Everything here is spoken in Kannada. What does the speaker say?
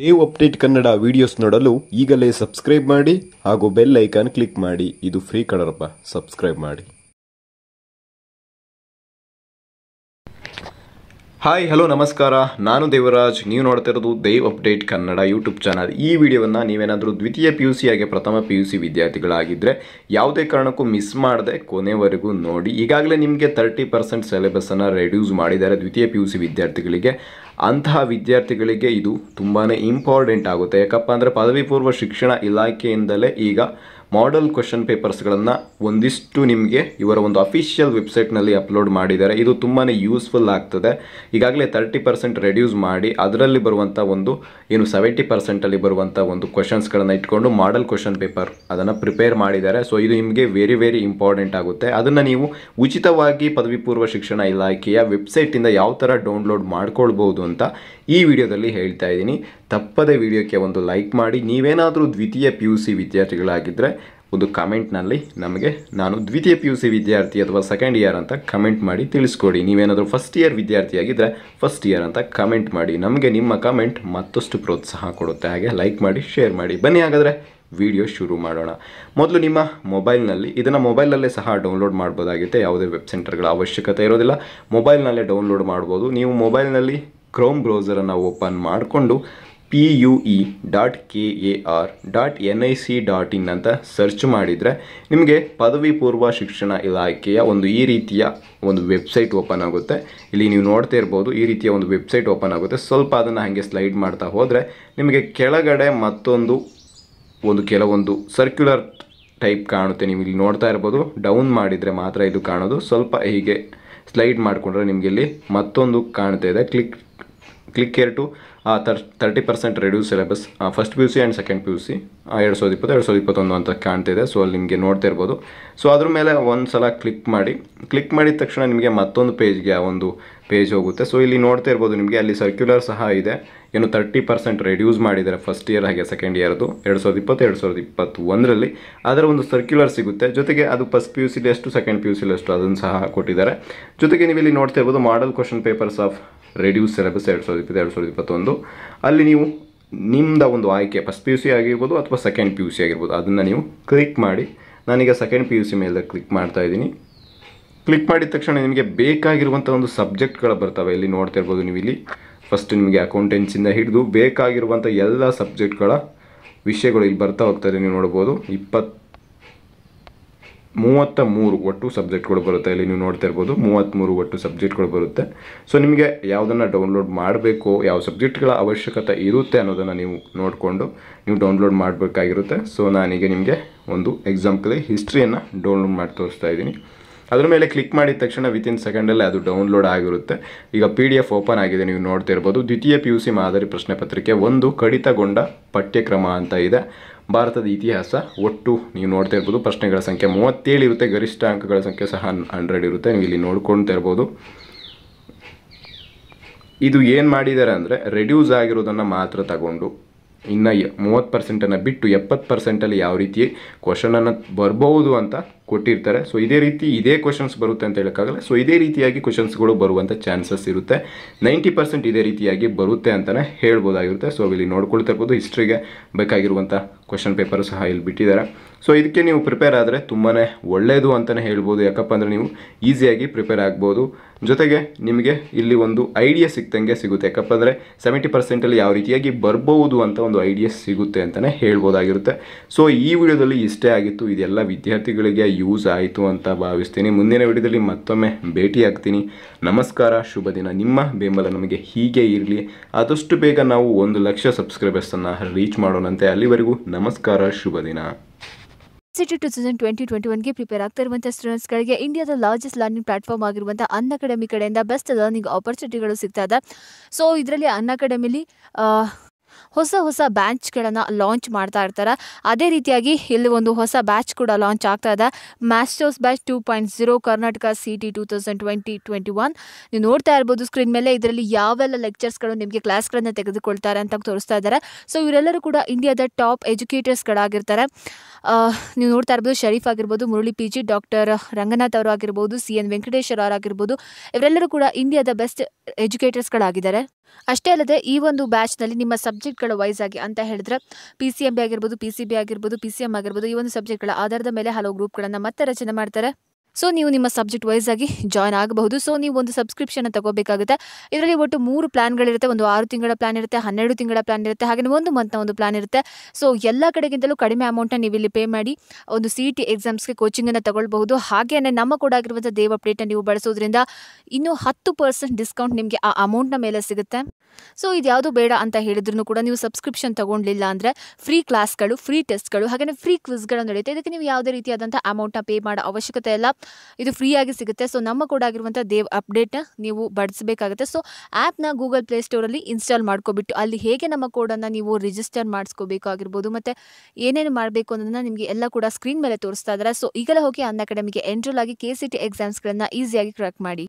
ದೇವ್ ಅಪ್ಡೇಟ್ ಕನ್ನಡ ವಿಡಿಯೋಸ್ ನೋಡಲು ಈಗಲೇ ಸಬ್ಸ್ಕ್ರೈಬ್ ಮಾಡಿ ಹಾಗೂ ಬೆಲ್ ಐಕಾನ್ ಕ್ಲಿಕ್ ಮಾಡಿ ಇದು ಫ್ರೀ ಕಳರಪ್ಪ ಸಬ್ಸ್ಕ್ರೈಬ್ ಮಾಡಿ ಹಾಯ್ ಹಲೋ ನಮಸ್ಕಾರ ನಾನು ದೇವರಾಜ್ ನೀವು ನೋಡ್ತಿರೋದು Dev update Kannada YouTube channel ಈ ವಿಡಿಯೋವನ್ನು ನೀವೇನಾದರೂ ದ್ವಿತೀಯ ಪಿ ಯು ಸಿ ಪ್ರಥಮ ಪಿ ಯು ಸಿ ವಿದ್ಯಾರ್ಥಿಗಳಾಗಿದ್ದರೆ ಯಾವುದೇ ಕಾರಣಕ್ಕೂ ಮಿಸ್ ಮಾಡದೆ ಕೊನೆವರೆಗೂ ನೋಡಿ ಈಗಾಗಲೇ ನಿಮಗೆ ತರ್ಟಿ ಪರ್ಸೆಂಟ್ ಸಿಲೆಬಸನ್ನು ರೆಡ್ಯೂಸ್ ಮಾಡಿದ್ದಾರೆ ದ್ವಿತೀಯ ಪಿ ಯು ಸಿ ವಿದ್ಯಾರ್ಥಿಗಳಿಗೆ ಅಂತಹ ವಿದ್ಯಾರ್ಥಿಗಳಿಗೆ ಇದು ತುಂಬಾ ಇಂಪಾರ್ಟೆಂಟ್ ಆಗುತ್ತೆ ಯಾಕಪ್ಪ ಅಂದರೆ ಪದವಿ ಪೂರ್ವ ಶಿಕ್ಷಣ ಇಲಾಖೆಯಿಂದಲೇ ಈಗ ಮಾಡಲ್ ಕ್ವಶನ್ ಪೇಪರ್ಸ್ಗಳನ್ನು ಒಂದಿಷ್ಟು ನಿಮಗೆ ಇವರ ಒಂದು ಅಫಿಷಿಯಲ್ ವೆಬ್ಸೈಟ್ನಲ್ಲಿ ಅಪ್ಲೋಡ್ ಮಾಡಿದ್ದಾರೆ ಇದು ತುಂಬಾ ಯೂಸ್ಫುಲ್ ಆಗ್ತದೆ ಈಗಾಗಲೇ ತರ್ಟಿ ಪರ್ಸೆಂಟ್ ರೆಡ್ಯೂಸ್ ಮಾಡಿ ಅದರಲ್ಲಿ ಬರುವಂಥ ಒಂದು ಏನು ಸೆವೆಂಟಿ ಪರ್ಸೆಂಟಲ್ಲಿ ಬರುವಂಥ ಒಂದು ಕ್ವಶನ್ಸ್ಗಳನ್ನು ಇಟ್ಕೊಂಡು ಮಾಡಲ್ ಕ್ವಶನ್ ಪೇಪರ್ ಅದನ್ನು ಪ್ರಿಪೇರ್ ಮಾಡಿದ್ದಾರೆ ಸೊ ಇದು ನಿಮಗೆ ವೆರಿ ವೆರಿ ಇಂಪಾರ್ಟೆಂಟ್ ಆಗುತ್ತೆ ಅದನ್ನು ನೀವು ಉಚಿತವಾಗಿ ಪದವಿ ಪೂರ್ವ ಶಿಕ್ಷಣ ಇಲಾಖೆಯ ವೆಬ್ಸೈಟಿಂದ ಯಾವ ಥರ ಡೌನ್ಲೋಡ್ ಮಾಡ್ಕೊಳ್ಬೋದು ಅಂತ ಈ ವಿಡಿಯೋದಲ್ಲಿ ಹೇಳ್ತಾ ಇದ್ದೀನಿ ತಪ್ಪದೇ ವಿಡಿಯೋಕ್ಕೆ ಒಂದು ಲೈಕ್ ಮಾಡಿ ನೀವೇನಾದರೂ ದ್ವಿತೀಯ ಪಿ ಯು ಸಿ ವಿದ್ಯಾರ್ಥಿಗಳಾಗಿದ್ದರೆ ಒಂದು ಕಮೆಂಟ್ನಲ್ಲಿ ನಮಗೆ ನಾನು ದ್ವಿತೀಯ ಪಿ ಯು ಸಿ ವಿದ್ಯಾರ್ಥಿ ಅಥವಾ ಸೆಕೆಂಡ್ ಇಯರ್ ಅಂತ ಕಮೆಂಟ್ ಮಾಡಿ ತಿಳಿಸ್ಕೊಡಿ ನೀವೇನಾದರೂ ಫಸ್ಟ್ ಇಯರ್ ವಿದ್ಯಾರ್ಥಿಯಾಗಿದ್ದರೆ ಫಸ್ಟ್ ಇಯರ್ ಅಂತ ಕಮೆಂಟ್ ಮಾಡಿ ನಮಗೆ ನಿಮ್ಮ ಕಮೆಂಟ್ ಮತ್ತಷ್ಟು ಪ್ರೋತ್ಸಾಹ ಕೊಡುತ್ತೆ ಹಾಗೆ ಲೈಕ್ ಮಾಡಿ ಶೇರ್ ಮಾಡಿ ಬನ್ನಿ ಹಾಗಾದರೆ ವಿಡಿಯೋ ಶುರು ಮಾಡೋಣ ಮೊದಲು ನಿಮ್ಮ ಮೊಬೈಲ್ನಲ್ಲಿ ಇದನ್ನು ಮೊಬೈಲಲ್ಲೇ ಸಹ ಡೌನ್ಲೋಡ್ ಮಾಡ್ಬೋದಾಗುತ್ತೆ ಯಾವುದೇ ವೆಬ್ ಸೆಂಟರ್ಗಳ ಅವಶ್ಯಕತೆ ಇರೋದಿಲ್ಲ ಮೊಬೈಲ್ನಲ್ಲೇ ಡೌನ್ಲೋಡ್ ಮಾಡ್ಬೋದು ನೀವು ಮೊಬೈಲ್ನಲ್ಲಿ ಕ್ರೋಮ್ ಬ್ರೌಸರನ್ನು ಓಪನ್ ಮಾಡಿಕೊಂಡು P U E dot K A R dot N I C dot in ಅಂತ ಸರ್ಚ್ ಮಾಡಿದರೆ ನಿಮಗೆ ಪದವಿ ಪೂರ್ವ ಶಿಕ್ಷಣ ಇಲಾಖೆಯ ಒಂದು ಈ ರೀತಿಯ ಒಂದು ವೆಬ್ಸೈಟ್ ಓಪನ್ ಆಗುತ್ತೆ ಇಲ್ಲಿ ನೀವು ನೋಡ್ತಾ ಇರ್ಬೋದು ಈ ರೀತಿಯ ಒಂದು ವೆಬ್ಸೈಟ್ ಓಪನ್ ಆಗುತ್ತೆ ಸ್ವಲ್ಪ ಅದನ್ನು ಹಾಗೆ ಸ್ಲೈಡ್ ಮಾಡ್ತಾ ಹೋದರೆ ನಿಮಗೆ ಕೆಳಗಡೆ ಮತ್ತೊಂದು ಒಂದು ಕೆಲವೊಂದು ಸರ್ಕ್ಯುಲರ್ ಟೈಪ್ ಕಾಣುತ್ತೆ ನೀವು ಇಲ್ಲಿ ನೋಡ್ತಾ ಇರ್ಬೋದು ಡೌನ್ ಮಾಡಿದರೆ ಮಾತ್ರ ಇದು ಕಾಣೋದು ಸ್ವಲ್ಪ ಹೀಗೆ ಸ್ಲೈಡ್ ಮಾಡಿಕೊಂಡ್ರೆ ನಿಮಗೆ ಇಲ್ಲಿ ಮತ್ತೊಂದು ಕಾಣ್ತಾ ಇದೆ ಕ್ಲಿಕ್ ಕ್ಲಿಕ್ ಕೇರ್ ಟು ತರ್ thirty percent reduce syllabus first P U C and second P U C ಎರಡು ಸಾವಿರದ ಇಪ್ಪತ್ತು ಎರಡು ಸಾವಿರದ ಇಪ್ಪತ್ತೊಂದು ಅಂತ ಕಾಣ್ತಿದೆ ಸೊ ಅಲ್ಲಿ ನಿಮಗೆ ನೋಡ್ತಾ ಇರ್ಬೋದು ಸೊ ಅದ್ರ ಮೇಲೆ ಒಂದು ಸಲ ಕ್ಲಿಕ್ ಮಾಡಿ ಕ್ಲಿಕ್ ಮಾಡಿದ ತಕ್ಷಣ ನಿಮಗೆ ಮತ್ತೊಂದು ಪೇಜ್ಗೆ ಆ ಒಂದು ಪೇಜ್ ಹೋಗುತ್ತೆ ಸೊ ಇಲ್ಲಿ ನೋಡ್ತಾ ಇರ್ಬೋದು ನಿಮಗೆ ಅಲ್ಲಿ ಸರ್ಕ್ಯುಲರ್ ಸಹ ಇದೆ ಏನು ತರ್ಟಿ ಪರ್ಸೆಂಟ್ ರೆಡ್ಯೂಸ್ ಮಾಡಿದ್ದಾರೆ ಫಸ್ಟ್ ಇಯರ್ ಹಾಗೆ ಸೆಕೆಂಡ್ ಇಯರ್ದು ಎರಡು ಸಾವಿರದ ಇಪ್ಪತ್ತು ಎರಡು ಸಾವಿರದ ಇಪ್ಪತ್ತು ಒಂದರಲ್ಲಿ ಅದರ ಒಂದು ಸರ್ಕ್ಯುಲರ್ ಸಿಗುತ್ತೆ ಜೊತೆಗೆ ಅದು ಫಸ್ಟ್ ಪಿ ಯು ಸಿಲಿ ಎಷ್ಟು ಸೆಕೆಂಡ್ ಪಿ ಯು ಸಿಲಿ ಎಷ್ಟು ಅದನ್ನು ಸಹ ಕೊಟ್ಟಿದ್ದಾರೆ ಜೊತೆಗೆ ನೀವು ಇಲ್ಲಿ ನೋಡ್ತಾ ಇರ್ಬೋದು model question papers of reduce syllabus ಎರಡು ಸಾವಿರದ ಇಪ್ಪತ್ತು ಎರಡು ಸಾವಿರದ ಇಪ್ಪತ್ತೊಂದು ಅಲ್ಲಿ ನೀವು ನಿಮ್ಮದ ಒಂದು ಆಯ್ಕೆ ಫಸ್ಟ್ ಪಿ ಯು ಸಿ ಆಗಿರ್ಬೋದು ಅಥವಾ ಸೆಕೆಂಡ್ ಪಿ ಯು ಸಿ ಆಗಿರ್ಬೋದು ಅದನ್ನು ನೀವು ಕ್ಲಿಕ್ ಮಾಡಿ ನಾನೀಗ ಸೆಕೆಂಡ್ ಪಿ ಯು ಸಿ ಮೇಲೆ ಕ್ಲಿಕ್ ಮಾಡ್ತಾ ಇದ್ದೀನಿ ಕ್ಲಿಕ್ ಮಾಡಿದ ತಕ್ಷಣ ನಿಮಗೆ ಬೇಕಾಗಿರುವಂಥ ಒಂದು ಸಬ್ಜೆಕ್ಟ್ಗಳು ಬರ್ತವೆ ಇಲ್ಲಿ ನೋಡ್ತಾ ಇರ್ಬೋದು ನೀವು ಇಲ್ಲಿ ಫಸ್ಟ್ ನಿಮಗೆ ಅಕೌಂಟೆನ್ಸಿಂದ ಹಿಡಿದು ಬೇಕಾಗಿರುವಂಥ ಎಲ್ಲ ಸಬ್ಜೆಕ್ಟ್ಗಳ ವಿಷಯಗಳು ಇಲ್ಲಿ ಬರ್ತಾ ಹೋಗ್ತದೆ ನೀವು ನೋಡ್ಬೋದು ಇಪ್ಪತ್ತು ಮೂವತ್ತ ಮೂರು ಒಟ್ಟು ಸಬ್ಜೆಕ್ಟ್ಗಳು ಬರುತ್ತೆ ಇಲ್ಲಿ ನೀವು ನೋಡ್ತಾ ಇರ್ಬೋದು ಮೂವತ್ತ್ಮೂರು ಒಟ್ಟು ಸಬ್ಜೆಕ್ಟ್ಗಳು ಬರುತ್ತೆ ಸೊ ನಿಮಗೆ ಯಾವುದನ್ನು ಡೌನ್ಲೋಡ್ ಮಾಡಬೇಕು ಯಾವ ಸಬ್ಜೆಕ್ಟ್ಗಳ ಅವಶ್ಯಕತೆ ಇರುತ್ತೆ ಅನ್ನೋದನ್ನು ನೀವು ನೋಡಿಕೊಂಡು ನೀವು ಡೌನ್ಲೋಡ್ ಮಾಡಬೇಕಾಗಿರುತ್ತೆ ಸೊ ನಾನೀಗ ನಿಮಗೆ ಒಂದು ಎಕ್ಸಾಂಪಲ್ ಹಿಸ್ಟ್ರಿಯನ್ನು ಡೌನ್ಲೋಡ್ ಮಾಡಿ ತೋರಿಸ್ತಾ ಇದ್ದೀನಿ ಅದ್ರ ಮೇಲೆ ಕ್ಲಿಕ್ ಮಾಡಿದ ತಕ್ಷಣ ವಿತಿನ್ ಸೆಕೆಂಡಲ್ಲೇ ಅದು ಡೌನ್ಲೋಡ್ ಆಗಿರುತ್ತೆ ಈಗ ಪಿ ಡಿ ಎಫ್ ಓಪನ್ ಆಗಿದೆ ನೀವು ನೋಡ್ತಾ ಇರ್ಬೋದು ದ್ವಿತೀಯ ಪಿ ಯು ಸಿ ಮಾದರಿ ಪ್ರಶ್ನೆ ಪತ್ರಿಕೆ ಒಂದು ಕಡಿತಗೊಂಡ ಪಠ್ಯಕ್ರಮ ಅಂತ ಇದೆ ಭಾರತದ ಇತಿಹಾಸ ಒಟ್ಟು ನೀವು ನೋಡ್ತಾ ಇರ್ಬೋದು ಪ್ರಶ್ನೆಗಳ ಸಂಖ್ಯೆ ಮೂವತ್ತೇಳು ಇರುತ್ತೆ ಗರಿಷ್ಠ ಅಂಕಗಳ ಸಂಖ್ಯೆ ಸಹ ಹಂಡ್ರೆಡ್ ಇರುತ್ತೆ ನೀವು ಇಲ್ಲಿ ನೋಡ್ಕೊಳ್ತಾ ಇರ್ಬೋದು ಇದು ಏನು ಮಾಡಿದ್ದಾರೆ ಅಂದರೆ ರೆಡ್ಯೂಸ್ ಆಗಿರೋದನ್ನು ಮಾತ್ರ ತಗೊಂಡು ಇನ್ನು ಮೂವತ್ತು ಪರ್ಸೆಂಟನ್ನು ಬಿಟ್ಟು ಎಪ್ಪತ್ತು ಪರ್ಸೆಂಟಲ್ಲಿ ಯಾವ ರೀತಿ ಕ್ವಶನನ್ನು ಬರ್ಬೋದು ಅಂತ ಕೊಟ್ಟಿರ್ತಾರೆ ಸೊ ಇದೇ ರೀತಿ ಇದೇ ಕ್ವಶನ್ಸ್ ಬರುತ್ತೆ ಅಂತ ಹೇಳೋಕ್ಕಾಗಲ್ಲ ಸೊ ಇದೇ ರೀತಿಯಾಗಿ ಕ್ವಶನ್ಸ್ಗಳು ಬರುವಂಥ ಚಾನ್ಸಸ್ ಇರುತ್ತೆ ನೈಂಟಿ ಪರ್ಸೆಂಟ್ ಇದೇ ರೀತಿಯಾಗಿ ಬರುತ್ತೆ ಅಂತಲೇ ಹೇಳ್ಬೋದಾಗಿರುತ್ತೆ ಸೊ ಇಲ್ಲಿ ನೋಡ್ಕೊಳ್ತಾ ಇರ್ಬೋದು ಹಿಸ್ಟ್ರಿಗೆ ಬೇಕಾಗಿರುವಂಥ ಕ್ವೆಶನ್ ಪೇಪರ್ ಸಹ ಇಲ್ಲಿ ಬಿಟ್ಟಿದ್ದಾರೆ ಸೊ ಇದಕ್ಕೆ ನೀವು ಪ್ರಿಪೇರ್ ಆದರೆ ತುಂಬಾ ಒಳ್ಳೆಯದು ಅಂತಲೇ ಹೇಳ್ಬೋದು ಯಾಕಪ್ಪ ಅಂದರೆ ನೀವು ಈಸಿಯಾಗಿ ಪ್ರಿಪೇರ್ ಆಗ್ಬೋದು ಜೊತೆಗೆ ನಿಮಗೆ ಇಲ್ಲಿ ಒಂದು ಐಡಿಯಾ ಸಿಕ್ತಂಗೆ ಸಿಗುತ್ತೆ ಯಾಕಪ್ಪ ಅಂದರೆ ಸೆವೆಂಟಿ ಪರ್ಸೆಂಟಲ್ಲಿ ಯಾವ ರೀತಿಯಾಗಿ ಬರ್ಬೋದು ಅಂತ ಒಂದು ಐಡಿಯಾ ಸಿಗುತ್ತೆ ಅಂತಲೇ ಹೇಳ್ಬೋದಾಗಿರುತ್ತೆ ಸೊ ಈ ವಿಡಿಯೋದಲ್ಲಿ ಇಷ್ಟೇ ಆಗಿತ್ತು ಇದೆಲ್ಲ ವಿದ್ಯಾರ್ಥಿಗಳಿಗೆ ಯೂಸ್ ಆಯಿತು ಅಂತ ಭಾವಿಸ್ತೀನಿ ಮುಂದಿನ ವಿಡಿಯೋದಲ್ಲಿ ಮತ್ತೊಮ್ಮೆ ಭೇಟಿ ಆಗ್ತೀನಿ ನಮಸ್ಕಾರ ಶುಭ ದಿನ ನಿಮ್ಮ ಬೆಂಬಲ ನಮಗೆ ಹೀಗೆ ಇರಲಿ ಆದಷ್ಟು ಬೇಗ ನಾವು ಒಂದು ಲಕ್ಷ ಸಬ್ಸ್ಕ್ರೈಬರ್ಸನ್ನು ರೀಚ್ ಮಾಡೋಣಂತೆ ಅಲ್ಲಿವರೆಗೂ ನಮ್ಮ ನಮಸ್ಕಾರ ಶುಭ ದಿನ CT two thousand twenty twenty ಒನ್ಗೆ ಪ್ರಿಪೇರ್ ಆಗ್ತಾ ಸ್ಟೂಡೆಂಟ್ಸ್ ಸ್ಟೂಡೆಂಟ್ಸ್ಗಳಿಗೆ ಇಂಡಿಯಾದ ಲಾರ್ಜೆಸ್ಟ್ ಲರ್ನಿಂಗ್ ಪ್ಲಾಟ್ಫಾರ್ಮ್ ಆಗಿರುವಂತಹ ಅನ್ ಅಕಾಡೆಮಿ ಕಡೆಯಿಂದ ಬೆಸ್ಟ್ ಲರ್ನಿಂಗ್ ಆಪರ್ಚುನಿಟಿಗಳು ಸಿಗ್ತಾ ಇದೆ ಸೊ ಇದರಲ್ಲಿ ಅನ್ ಅಕಾಡೆಮಿಲಿ ಹೊಸ ಹೊಸ ಬ್ಯಾಚ್ಗಳನ್ನು ಲಾಂಚ್ ಮಾಡ್ತಾ ಇರ್ತಾರೆ ಅದೇ ರೀತಿಯಾಗಿ ಇಲ್ಲಿ ಒಂದು ಹೊಸ ಬ್ಯಾಚ್ ಕೂಡ ಲಾಂಚ್ ಆಗ್ತಾ ಇದೆ masters batch two point zero Karnataka C T two thousand twenty twenty one ನೀವು ನೋಡ್ತಾ ಇರ್ಬೋದು ಸ್ಕ್ರೀನ್ ಮೇಲೆ ಇದರಲ್ಲಿ ಯಾವೆಲ್ಲ ಲೆಕ್ಚರ್ಸ್ಗಳು ನಿಮಗೆ ಕ್ಲಾಸ್ಗಳನ್ನು ತೆಗೆದುಕೊಳ್ತಾರೆ ಅಂತ ತೋರಿಸ್ತಾ ಇದ್ದಾರೆ ಸೊ ಇವರೆಲ್ಲರೂ ಕೂಡ ಇಂಡಿಯಾದ ಟಾಪ್ ಎಜುಕೇಟರ್ಸ್ಗಳಾಗಿರ್ತಾರೆ ನೀವು ನೋಡ್ತಾ ಇರ್ಬೋದು ಶರೀಫ್ ಆಗಿರ್ಬೋದು Murali P G doctor Ranganath ಅವರು ಆಗಿರ್ಬೋದು ಸಿ ಎನ್ ವೆಂಕಟೇಶ್ವರ ಆಗಿರ್ಬೋದು ಇವರೆಲ್ಲರೂ ಕೂಡ ಇಂಡಿಯಾದ ಬೆಸ್ಟ್ ಎಜುಕೇಟರ್ಸ್ಗಳಾಗಿದ್ದಾರೆ ಅಷ್ಟೇ ಅಲ್ಲದೆ ಈ ಒಂದು ಬ್ಯಾಚ್ನಲ್ಲಿ ನಿಮ್ಮ ಸಬ್ಜೆಕ್ಟ್ ಸಬ್ಜೆಕ್ಟ್ಗಳ ವೈಸ್ ಆಗಿ ಅಂತ ಹೇಳಿದ್ರೆ ಪಿ ಸಿ ಎಂ ಬಿ ಆಗಿರ್ಬೋದು ಪಿ ಸಿ ಬಿ ಆಗಿರ್ಬೋದು ಪಿ ಸಿ ಎಂ ಆಗಿರ್ಬೋದು ಈ ಒಂದು ಸಬ್ಜೆಕ್ಟ್ಗಳ ಆಧಾರದ ಮೇಲೆ ಹಲವು ಗ್ರೂಪ್ಗಳನ್ನು ಮತ್ತೆ ರಚನೆ ಮಾಡ್ತಾರೆ ಸೊ ನೀವು ನಿಮ್ಮ ಸಬ್ಜೆಕ್ಟ್ ವೈಸ್ ಆಗಿ ಜಾಯ್ನ್ ಆಗಬಹುದು ಸೊ ನೀವು ಒಂದು ಸಬ್ಸ್ಕ್ರಿಪ್ಷನ್ ತಗೋಬೇಕಾಗುತ್ತೆ ಇದರಲ್ಲಿ ಒಟ್ಟು ಮೂರು ಪ್ಲಾನ್ಗಳಿರುತ್ತೆ ಒಂದು ಆರು ತಿಂಗಳ ಪ್ಲಾನ್ ಇರುತ್ತೆ ಹನ್ನೆರಡು ತಿಂಗಳ ಪ್ಲಾನ್ ಇರುತ್ತೆ ಹಾಗೆ ಒಂದು ಮಂತ್ನ ಒಂದು ಪ್ಲಾನ್ ಇರುತ್ತೆ ಸೊ ಎಲ್ಲ ಕಡೆಗಿಂತಲೂ ಕಡಿಮೆ ಅಮೌಂಟ್ನ ನೀವು ಇಲ್ಲಿ ಪೇ ಮಾಡಿ ಒಂದು ಸಿ ಟಿ ಎಕ್ಸಾಮ್ಸ್ಗೆ ಕೋಚಿಂಗನ್ನು ತಗೊಳ್ಬಹುದು ಹಾಗೆಯೇ ನಮ್ಮ ಕೂಡ ಆಗಿರುವಂಥ ದೇವ್ ಅಪ್ಡೇಟ್ನ ನೀವು ಬಳಸೋದ್ರಿಂದ ಇನ್ನೂ ಹತ್ತು ಪರ್ಸೆಂಟ್ ಡಿಸ್ಕೌಂಟ್ ನಿಮಗೆ ಆ ಅಮೌಂಟ್ನ ಮೇಲೆ ಸಿಗುತ್ತೆ ಸೊ ಇದು ಯಾವುದು ಬೇಡ ಅಂತ ಹೇಳಿದ್ರು ಕೂಡ ನೀವು ಸಬ್ಸ್ಕ್ರಿಪ್ಷನ್ ತಗೊಂಡಿಲ್ಲ ಅಂದರೆ ಫ್ರೀ ಕ್ಲಾಸ್ಗಳು ಫ್ರೀ ಟೆಸ್ಟ್ಗಳು ಹಾಗೆಯೇ ಫ್ರೀ ಕ್ವಿಸ್ಗಳು ನಡೆಯುತ್ತೆ ಇದಕ್ಕೆ ನೀವು ಯಾವುದೇ ರೀತಿಯಾದಂಥ ಅಮೌಂಟ್ನ ಪೇ ಮಾಡೋ ಅವಶ್ಯಕತೆ ಇಲ್ಲ ಇದು ಫ್ರೀಯಾಗಿ ಸಿಗುತ್ತೆ ಸೊ ನಮ್ಮ ಕೂಡ ಆಗಿರುವಂಥ ದೇವ್ ಅಪ್ಡೇಟ್ನ ನೀವು ಬಡಿಸಬೇಕಾಗುತ್ತೆ ಸೊ ಆ್ಯಪ್ನ ಗೂಗಲ್ ಪ್ಲೇ ಸ್ಟೋರಲ್ಲಿ ಇನ್ಸ್ಟಾಲ್ ಮಾಡ್ಕೊಬಿಟ್ಟು ಅಲ್ಲಿ ಹೇಗೆ ನಮ್ಮ ಕೋಡನ್ನು ನೀವು ರಿಜಿಸ್ಟರ್ ಮಾಡಿಸ್ಕೋಬೇಕಾಗಿರ್ಬೋದು ಮತ್ತೆ ಏನೇನು ಮಾಡಬೇಕು ಅನ್ನೋದನ್ನ ನಿಮಗೆ ಎಲ್ಲ ಕೂಡ ಸ್ಕ್ರೀನ್ ಮೇಲೆ ತೋರಿಸ್ತಾ ಇದ್ದಾರೆ ಸೊ ಈಗಲೇ ಹೋಗಿ ಅನ್ ಅಕಾಡೆಮಿಗೆ ಎಂಟ್ರೋಲ್ ಆಗಿ ಕೆ ಸಿ ಟಿ ಎಕ್ಸಾಮ್ಸ್ಗಳನ್ನು ಈಸಿಯಾಗಿ ಕ್ರ್ಯಾಕ್ ಮಾಡಿ